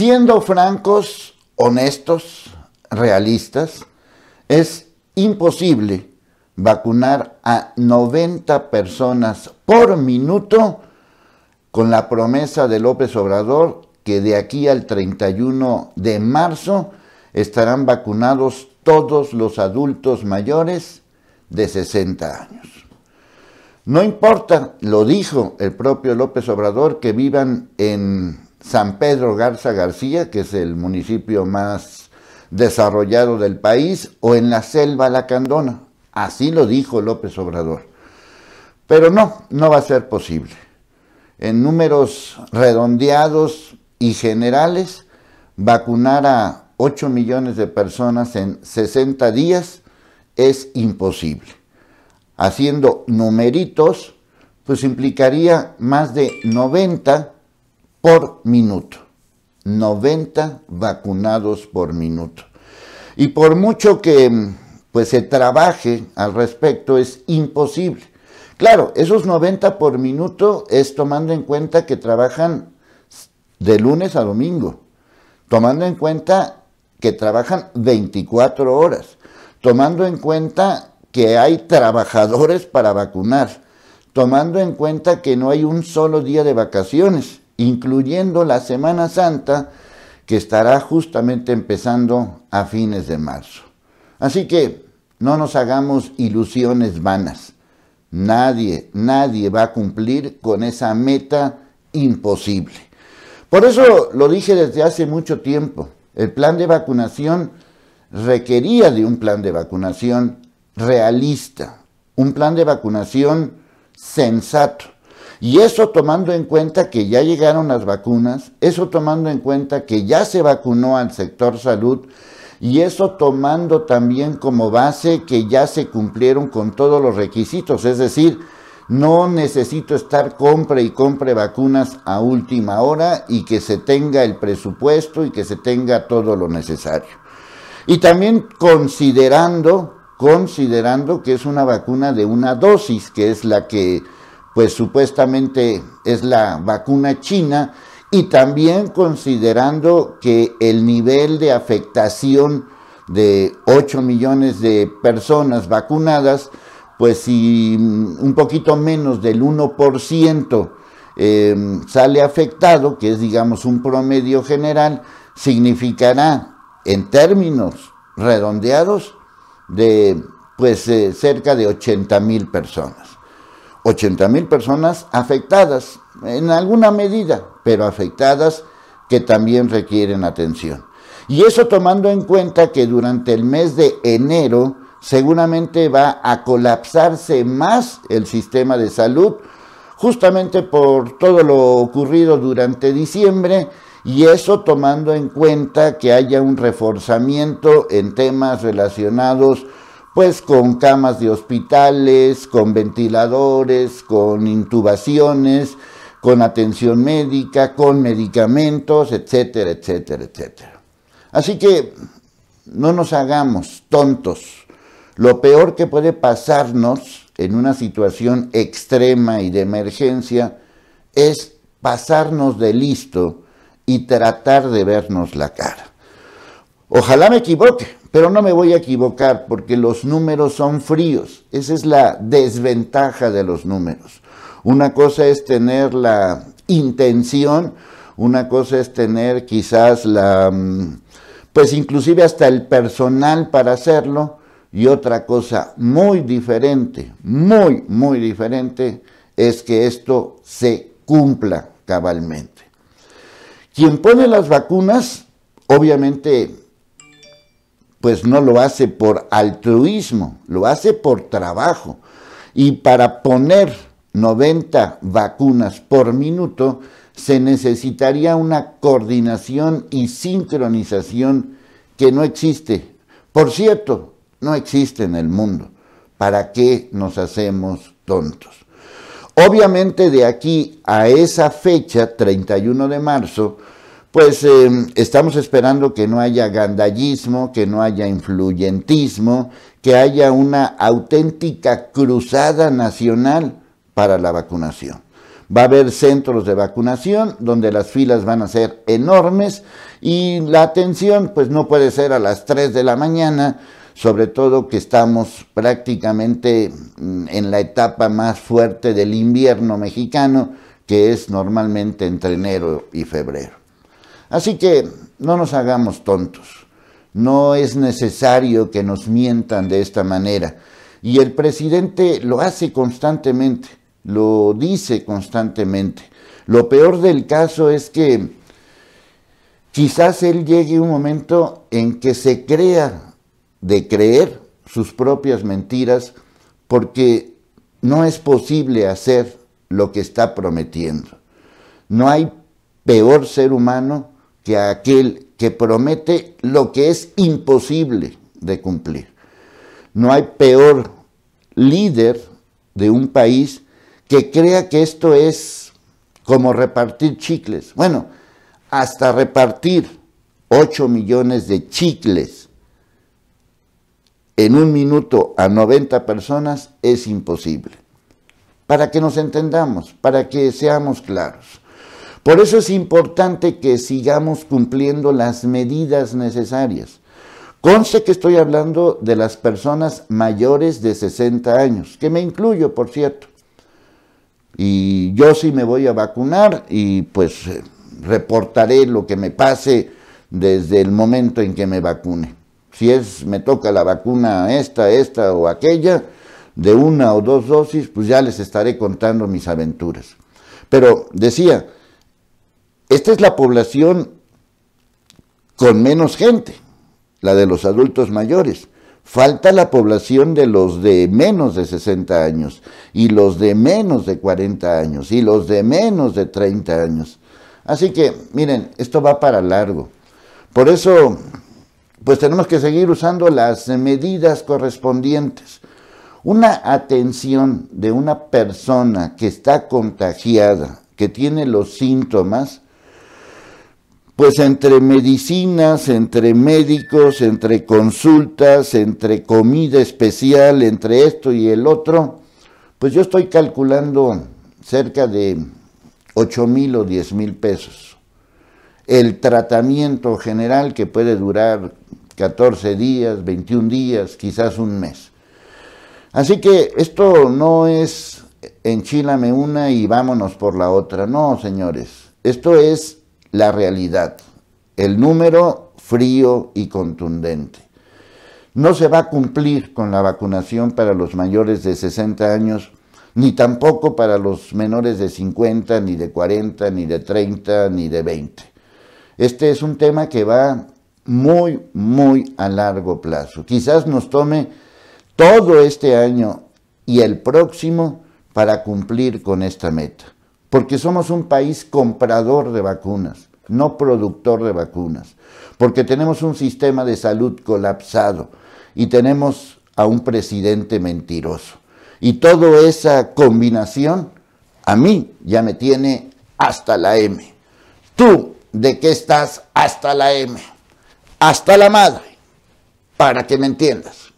Siendo francos, honestos, realistas, es imposible vacunar a 90 personas por minuto con la promesa de López Obrador que de aquí al 31 de marzo estarán vacunados todos los adultos mayores de 60 años. No importa, lo dijo el propio López Obrador, que vivan en San Pedro Garza García, que es el municipio más desarrollado del país, o en la selva Lacandona. Así lo dijo López Obrador. Pero no, no va a ser posible. En números redondeados y generales, vacunar a 8 millones de personas en 60 días es imposible. Haciendo numeritos, pues implicaría más de 90 por minuto. 90 vacunados por minuto. Y por mucho que mm, pues se trabaje al respecto es imposible. Claro, esos 90 por minuto es tomando en cuenta que trabajan de lunes a domingo, tomando en cuenta que trabajan 24 horas, tomando en cuenta que hay trabajadores para vacunar, tomando en cuenta que no hay un solo día de vacaciones incluyendo la Semana Santa, que estará justamente empezando a fines de marzo. Así que no nos hagamos ilusiones vanas. Nadie, nadie va a cumplir con esa meta imposible. Por eso lo dije desde hace mucho tiempo, el plan de vacunación requería de un plan de vacunación realista, un plan de vacunación sensato, y eso tomando en cuenta que ya llegaron las vacunas, eso tomando en cuenta que ya se vacunó al sector salud, y eso tomando también como base que ya se cumplieron con todos los requisitos, es decir, no necesito estar compre y compre vacunas a última hora y que se tenga el presupuesto y que se tenga todo lo necesario. Y también considerando, considerando que es una vacuna de una dosis, que es la que pues supuestamente es la vacuna china, y también considerando que el nivel de afectación de 8 millones de personas vacunadas, pues si un poquito menos del 1% eh, sale afectado, que es digamos un promedio general, significará en términos redondeados de pues eh, cerca de 80 mil personas. 80 mil personas afectadas, en alguna medida, pero afectadas que también requieren atención. Y eso tomando en cuenta que durante el mes de enero seguramente va a colapsarse más el sistema de salud, justamente por todo lo ocurrido durante diciembre, y eso tomando en cuenta que haya un reforzamiento en temas relacionados pues con camas de hospitales, con ventiladores, con intubaciones, con atención médica, con medicamentos, etcétera, etcétera, etcétera. Así que no nos hagamos tontos. Lo peor que puede pasarnos en una situación extrema y de emergencia es pasarnos de listo y tratar de vernos la cara. Ojalá me equivoque, pero no me voy a equivocar porque los números son fríos. Esa es la desventaja de los números. Una cosa es tener la intención, una cosa es tener quizás la, mm, pues inclusive hasta el personal para hacerlo, y otra cosa muy diferente, muy, muy diferente, es que esto se cumpla cabalmente. Quien pone las vacunas, obviamente pues no lo hace por altruismo, lo hace por trabajo. Y para poner 90 vacunas por minuto, se necesitaría una coordinación y sincronización que no existe. Por cierto, no existe en el mundo. ¿Para qué nos hacemos tontos? Obviamente de aquí a esa fecha, 31 de marzo, pues em, estamos esperando que no haya gandallismo, que no haya influyentismo, que haya una auténtica cruzada nacional para la vacunación. Va a haber centros de vacunación donde las filas van a ser enormes y la atención pues no puede ser a las 3 de la mañana, sobre todo que estamos prácticamente mm, en la etapa más fuerte del invierno mexicano, que es normalmente entre enero y febrero. Así que no nos hagamos tontos. No es necesario que nos mientan de esta manera. Y el presidente lo hace constantemente, lo dice constantemente. Lo peor del caso es que quizás él llegue un momento en que se crea de creer sus propias mentiras porque no es posible hacer lo que está prometiendo. No hay peor ser humano que aquel que promete lo que es imposible de cumplir. No hay peor líder de un país que crea que esto es como repartir chicles. Bueno, hasta repartir 8 millones de chicles en un minuto a 90 personas es imposible. Para que nos entendamos, para que seamos claros. Por eso es importante que sigamos cumpliendo las medidas necesarias. Conste que estoy hablando de las personas mayores de 60 años, que me incluyo, por cierto. Y yo sí me voy a vacunar y pues reportaré lo que me pase desde el momento en que me vacune. Si es, me toca la vacuna esta, esta o aquella, de una o dos dosis, pues ya les estaré contando mis aventuras. Pero decía, esta es la población con menos gente, la de los adultos mayores. Falta la población de los de menos de 60 años, y los de menos de 40 años, y los de menos de 30 años. Así que, miren, esto va para largo. Por eso, pues tenemos que seguir usando las medidas correspondientes. Una atención de una persona que está contagiada, que tiene los síntomas, pues entre medicinas, entre médicos, entre consultas, entre comida especial, entre esto y el otro, pues yo estoy calculando cerca de 8 mil o 10 mil pesos. El tratamiento general que puede durar 14 días, 21 días, quizás un mes. Así que esto no es enchílame una y vámonos por la otra. No, señores. Esto es la realidad, el número frío y contundente. No se va a cumplir con la vacunación para los mayores de 60 años, ni tampoco para los menores de 50, ni de 40, ni de 30, ni de 20. Este es un tema que va muy, muy a largo plazo. Quizás nos tome todo este año y el próximo para cumplir con esta meta porque somos un país comprador de vacunas, no productor de vacunas, porque tenemos un sistema de salud colapsado y tenemos a un presidente mentiroso. Y toda esa combinación a mí ya me tiene hasta la M. Tú, ¿de qué estás hasta la M? Hasta la madre, para que me entiendas.